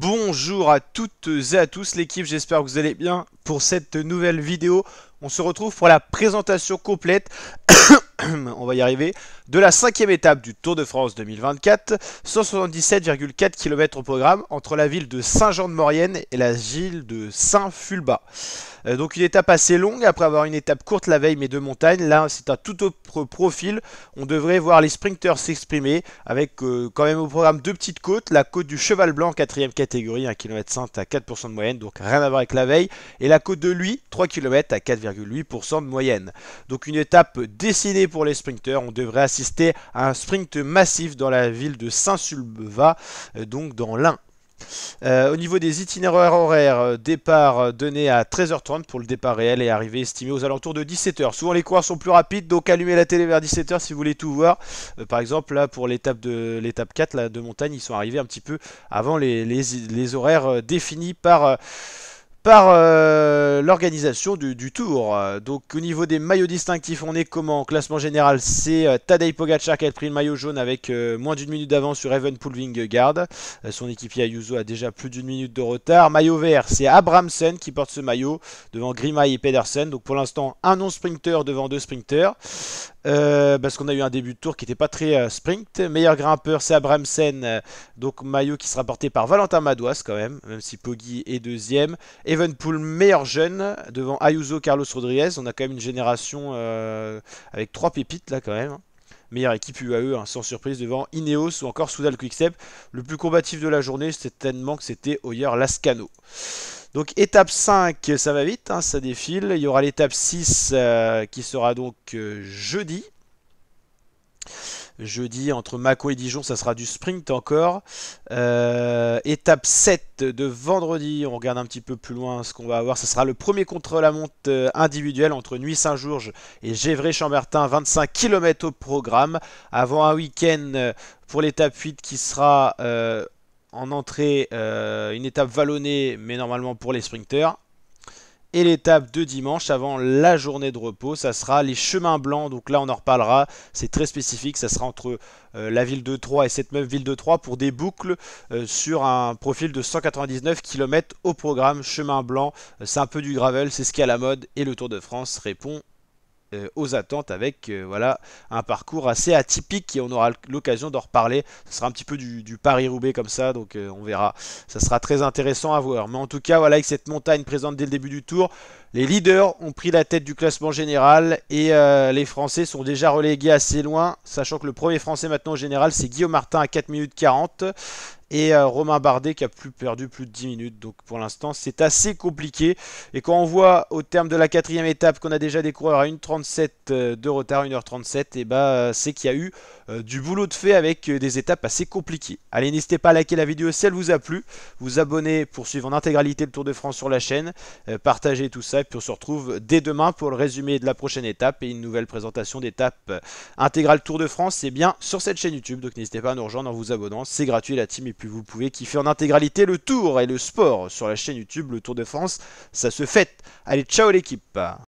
Bonjour à toutes et à tous l'équipe, j'espère que vous allez bien pour cette nouvelle vidéo. On se retrouve pour la présentation complète on va y arriver, de la cinquième étape du Tour de France 2024, 177,4 km au programme entre la ville de Saint-Jean-de-Maurienne et la ville de Saint-Fulba. Euh, donc une étape assez longue, après avoir une étape courte la veille mais de montagne, là c'est un tout autre profil, on devrait voir les sprinters s'exprimer avec euh, quand même au programme deux petites côtes, la côte du Cheval Blanc, quatrième catégorie, 1 km 5 à 4% de moyenne, donc rien à voir avec la veille, et la côte de lui, 3 km à 4,8% de moyenne. Donc une étape dessinée et pour les sprinteurs, on devrait assister à un sprint massif dans la ville de saint sulbeva euh, donc dans l'Ain. Euh, au niveau des itinéraires horaires, euh, départ donné à 13h30 pour le départ réel et arrivée estimée aux alentours de 17h. Souvent les coureurs sont plus rapides, donc allumez la télé vers 17h si vous voulez tout voir. par exemple, là pour l'étape 4 là, de montagne, ils sont arrivés un petit peu avant les horaires définis par par euh, l'organisation du, tour. Donc au niveau des maillots distinctifs, on est comment En classement général, c'est euh, Tadej qui a pris le maillot jaune avec euh, moins d'une minute d'avance sur Evenpool Guard... son équipier Ayuso a déjà plus d'une minute de retard. Maillot vert, c'est Abramsen qui porte ce maillot devant Grimaille et Pedersen. Donc pour l'instant, un non-sprinter devant deux sprinters. parce qu'on a eu un début de tour qui n'était pas très sprint. Meilleur grimpeur, c'est Abramsen. donc maillot qui sera porté par Valentin Madouas quand même, même si Poggi est deuxième. Evenpool, meilleur jeune, devant Ayuso, Carlos Rodriguez. On a quand même une génération euh, avec trois pépites là quand même. Hein. Meilleure équipe UAE, hein, sans surprise, devant Ineos ou encore Soudal Quickstep. Le plus combatif de la journée, certainement que c'était Hoyer Lascano. Donc étape 5, ça va vite, hein, ça défile. Il y aura l'étape 6 euh, qui sera donc euh, jeudi. Jeudi, entre Mako et Dijon, ça sera du sprint encore. Euh, étape 7 de vendredi, on regarde un petit peu plus loin ce qu'on va avoir. Ce sera le premier contre-la-montre euh, individuel entre Nuit-Saint-Georges et gévray chambertin 25 km au programme, avant un week-end euh, pour l'étape 8 qui sera... en entrée une étape vallonnée, mais normalement pour les sprinteurs. Et l'étape de dimanche, avant la journée de repos, ça sera les chemins blancs. Donc là, on en reparlera. C'est très spécifique. Ça sera entre euh, la ville de Troyes et cette même ville de Troyes pour des boucles euh, sur un profil de 199 km au programme chemin blanc. Euh, c'est un peu du gravel, c'est ce qui est à la mode. Et le Tour de France répond euh, aux attentes avec euh, voilà un parcours assez atypique et on aura l'occasion d'en reparler. Ce sera un petit peu du, Paris-Roubaix comme ça, donc euh, on verra. Ça sera très intéressant à voir. Mais en tout cas, voilà, avec cette montagne présente dès le début du tour, les leaders ont pris la tête du classement général et euh, les Français sont déjà relégués assez loin, sachant que le premier Français maintenant au général, c'est Guillaume Martin à 4 minutes 40 et euh, Romain Bardet qui a plus perdu plus de 10 minutes. Donc pour l'instant, c'est assez compliqué. Et quand on voit au terme de la quatrième étape qu'on a déjà des coureurs à 1,37 euh, de retard, 1h37, et bah c'est qu'il y a eu du boulot de fait avec des étapes assez compliquées. Allez, n'hésitez pas à liker la vidéo si elle vous a plu, vous abonner pour suivre en intégralité le Tour de France sur la chaîne, partager tout ça puis on se retrouve dès demain pour le résumé de la prochaine étape et une nouvelle présentation d'étape intégrale Tour de France, c'est bien sur cette chaîne YouTube, donc n'hésitez pas à nous rejoindre en vous abonnant, c'est gratuit la team, et puis vous pouvez kiffer en intégralité le tour et le sport sur la chaîne YouTube, le Tour de France, ça se fête. Allez, ciao l'équipe